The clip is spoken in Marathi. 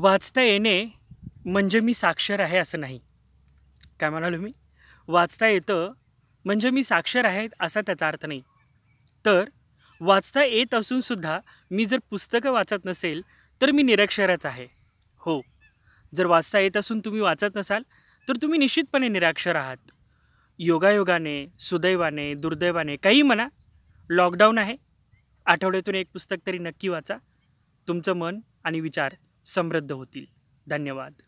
वाचता येणे म्हणजे मी साक्षर आहे असं नाही काय म्हणालो मी वाचता येतं म्हणजे मी साक्षर आहे असा त्याचा अर्थ नाही तर वाचता येत असूनसुद्धा मी जर पुस्तकं वाचत नसेल तर मी निरक्षरच आहे हो जर वाचता येत असून तुम्ही वाचत नसाल तर तुम्ही निश्चितपणे निराक्षर आहात योगायोगाने सुदैवाने दुर्दैवाने काही म्हणा लॉकडाऊन आहे आठवड्यातून एक पुस्तक तरी नक्की वाचा तुमचं मन आणि विचार समृद्ध होतील धन्यवाद